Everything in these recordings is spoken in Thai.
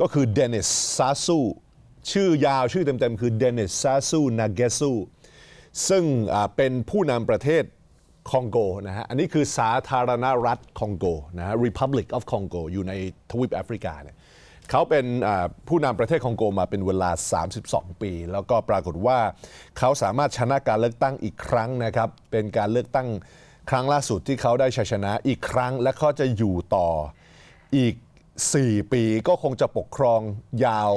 ก็คือเดนิสซาซูชื่อยาวชื่อเต็มๆ คือเดนิสซาซูนาเกซูซึ่งเป็นผู้นำประเทศคองโกนะฮะอันนี้คือสาธารณรัฐคองโกนะฮะ Republic of Congo อยู่ในทวีปแอฟริกาเนี่ยเขาเป็นผู้นำประเทศคองโกมาเป็นเวลา 32 ปี แล้วก็ปรากฏว่าเขาสามารถชนะการเลือกตั้งอีกครั้งนะครับ เป็นการเลือกตั้งครั้งล่าสุดที่เขาได้ชัยชนะอีกครั้ง และเขาจะอยู่ต่ออีก4 ปีก็คงจะปกครองยาว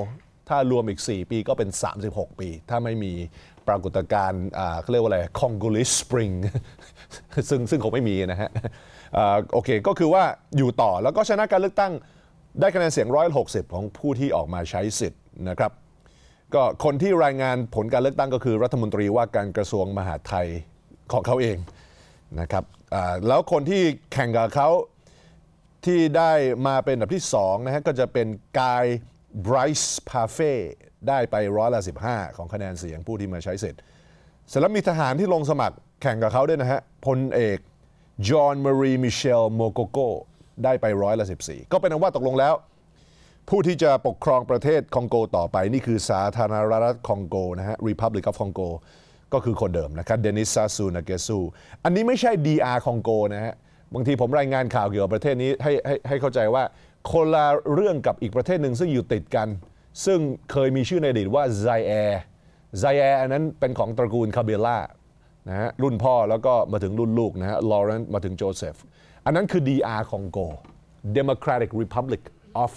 ถ้ารวมอีก 4 ปีก็เป็น 36 ปี ถ้าไม่มีปรากฏการณ์เขาเรียกว่าอะไรคองโกลิสสปริงซึ่งซึ่งคงไม่มีนะฮะโอเค ก็คือว่าอยู่ต่อแล้วก็ชนะการเลือกตั้งได้คะแนนเสียง 160 ของผู้ที่ออกมาใช้สิทธิ์นะครับ ก็คนที่รายงานผลการเลือกตั้งก็คือรัฐมนตรีว่าการกระทรวงมหาดไทยของเขาเองนะครับแล้วคนที่แข่งกับเขาที่ได้มาเป็นอันดับที่2นะฮะก็จะเป็นกายไบรซ์พาเฟ่ได้ไปร้อยละ15ของคะแนนเสียงผู้ที่มาใช้สิทธิ์เสร็จแล้วมีทหารที่ลงสมัครแข่งกับเขาด้วยนะฮะพลเอกจอห์นมารีมิเชลโมโกโกได้ไปร้อยละ14 ก็เป็นนว่าตกลงแล้ว ผู้ที่จะปกครองประเทศคองโกต่อไป นี่คือสาธารณรัฐคองโก นะฮะ Republic of Congo ก็คือคนเดิม นะครับเดนิสซาซูนาเกซูอันนี้ไม่ใช่ DR คองโกนะฮะบางทีผมรายงานข่าวเกี่ยวกับประเทศนี้ให้ให้ให้เข้าใจว่าคนละเรื่องกับอีกประเทศหนึ่งซึ่งอยู่ติดกัน ซึ่งเคยมีชื่อในอดีตว่าไซแอร์ไซแอร์ อันนั้นเป็นของตระกูลคาเบล่านะฮะรุ่นพ่อแล้วก็มาถึงรุ่นลูกนะฮะลอเรนซ์มาถึงโจเซฟ อันนั้นคือ DR คองโก Democratic Republic of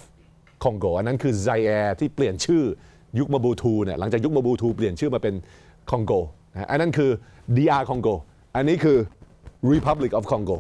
Congo อันนั้นคือไซแอร์ ที่เปลี่ยนชื่อยุคมาบูทูเนี่ยหลังจากยุคมาบูทูเปลี่ยนชื่อมาเป็นคองโกนะอันนั้นคือ DR คองโกอันนี้คือ Republic of Congo